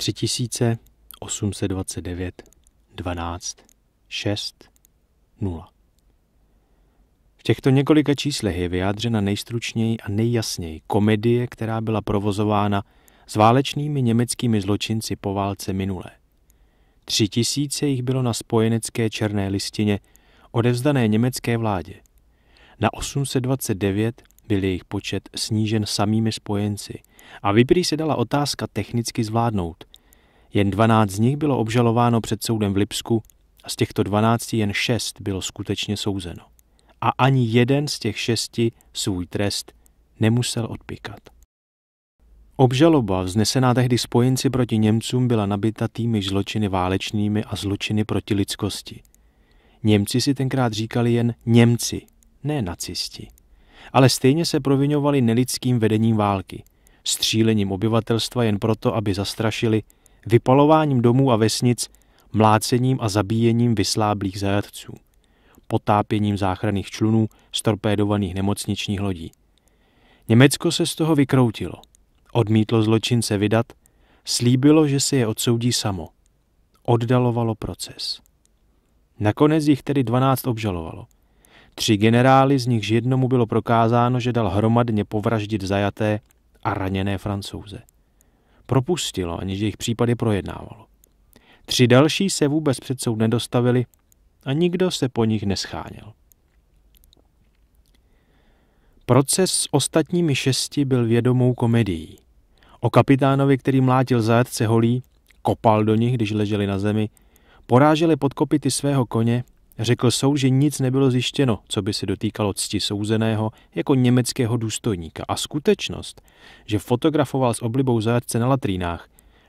3829 12 6 0. V těchto několika číslech je vyjádřena nejstručněji a nejjasněji komedie, která byla provozována s válečnými německými zločinci po válce minulé. Tři tisíce jich bylo na spojenecké černé listině odevzdané německé vládě. Na 829 byl jejich počet snížen samými spojenci a vyprý se dala otázka technicky zvládnout, jen 12 z nich bylo obžalováno před soudem v Lipsku a z těchto 12 jen 6 bylo skutečně souzeno. A ani jeden z těch šesti svůj trest nemusel odpikat. Obžaloba vznesená tehdy spojenci proti Němcům byla nabita tými zločiny válečnými a zločiny proti lidskosti. Němci si tenkrát říkali jen Němci, ne nacisti. Ale stejně se provinovali nelidským vedením války, střílením obyvatelstva jen proto, aby zastrašili vypalováním domů a vesnic, mlácením a zabíjením vysláblých zajatců, potápěním záchranných člunů z torpédovaných nemocničních lodí. Německo se z toho vykroutilo, odmítlo zločince vydat, slíbilo, že si je odsoudí samo. Oddalovalo proces. Nakonec jich tedy 12 obžalovalo. Tři generály, z nichž jednomu bylo prokázáno, že dal hromadně povraždit zajaté a raněné francouze propustilo, aniž jejich případy projednávalo. Tři další se vůbec před soud nedostavili a nikdo se po nich nescháněl. Proces s ostatními šesti byl vědomou komedií. O kapitánovi, který mlátil zajatce holí, kopal do nich, když leželi na zemi, poráželi pod kopity svého koně Řekl soud, že nic nebylo zjištěno, co by se dotýkalo cti souzeného jako německého důstojníka a skutečnost, že fotografoval s oblibou zajatce na latrínách,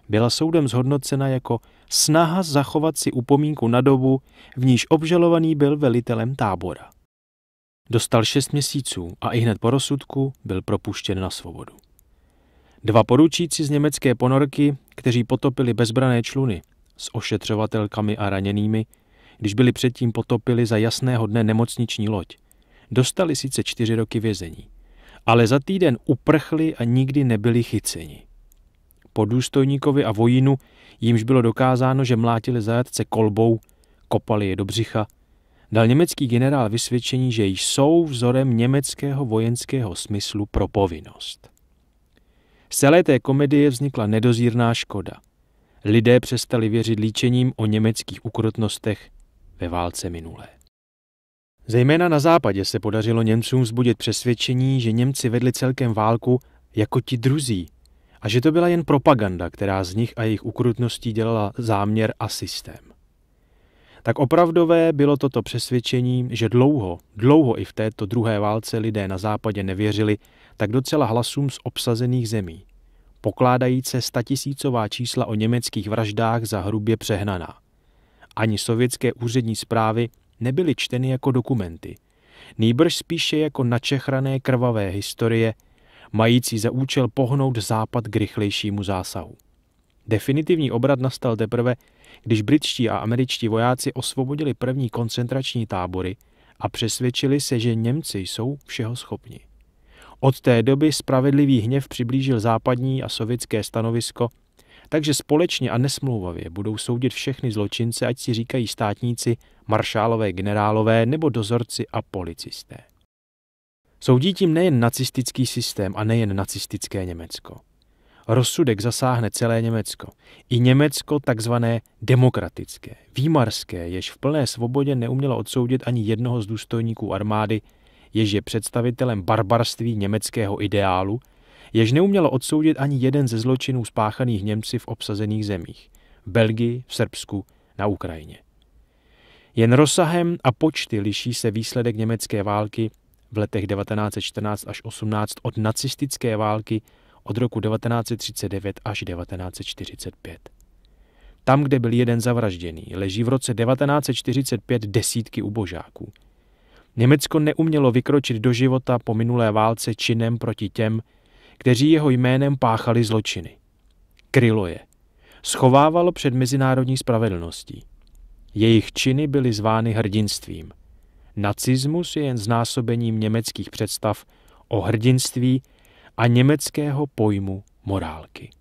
byla soudem zhodnocena jako snaha zachovat si upomínku na dobu, v níž obžalovaný byl velitelem tábora. Dostal šest měsíců a i hned po rozsudku byl propuštěn na svobodu. Dva poručíci z německé ponorky, kteří potopili bezbrané čluny s ošetřovatelkami a raněnými, když byli předtím potopili za jasného dne nemocniční loď. Dostali sice čtyři roky vězení, ale za týden uprchli a nikdy nebyli chyceni. Po důstojníkovi a vojínu jimž bylo dokázáno, že mlátili zajatce kolbou, kopali je do břicha, dal německý generál vysvědčení, že jsou vzorem německého vojenského smyslu pro povinnost. Z celé té komedie vznikla nedozírná škoda. Lidé přestali věřit líčením o německých ukrotnostech ve válce minulé. Zejména na západě se podařilo Němcům vzbudit přesvědčení, že Němci vedli celkem válku jako ti druzí a že to byla jen propaganda, která z nich a jejich ukrutností dělala záměr a systém. Tak opravdové bylo toto přesvědčení, že dlouho, dlouho i v této druhé válce lidé na západě nevěřili tak docela hlasům z obsazených zemí, Pokládající statisícová čísla o německých vraždách za hrubě přehnaná ani sovětské úřední zprávy nebyly čteny jako dokumenty, nýbrž spíše jako načechrané krvavé historie, mající za účel pohnout západ k rychlejšímu zásahu. Definitivní obrad nastal teprve, když britští a američtí vojáci osvobodili první koncentrační tábory a přesvědčili se, že Němci jsou všeho schopni. Od té doby spravedlivý hněv přiblížil západní a sovětské stanovisko takže společně a nesmlouvavě budou soudit všechny zločince, ať si říkají státníci, maršálové, generálové nebo dozorci a policisté. Soudí tím nejen nacistický systém a nejen nacistické Německo. Rozsudek zasáhne celé Německo. I Německo takzvané demokratické, výmarské, jež v plné svobodě neumělo odsoudit ani jednoho z důstojníků armády, jež je představitelem barbarství německého ideálu – jež neumělo odsoudit ani jeden ze zločinů spáchaných Němci v obsazených zemích v Belgii, v Srbsku, na Ukrajině. Jen rozsahem a počty liší se výsledek německé války v letech 1914 až 18 od nacistické války od roku 1939 až 1945. Tam, kde byl jeden zavražděný, leží v roce 1945 desítky ubožáků. Německo neumělo vykročit do života po minulé válce činem proti těm, kteří jeho jménem páchali zločiny. Krylo je. Schovávalo před mezinárodní spravedlností. Jejich činy byly zvány hrdinstvím. Nacismus je jen znásobením německých představ o hrdinství a německého pojmu morálky.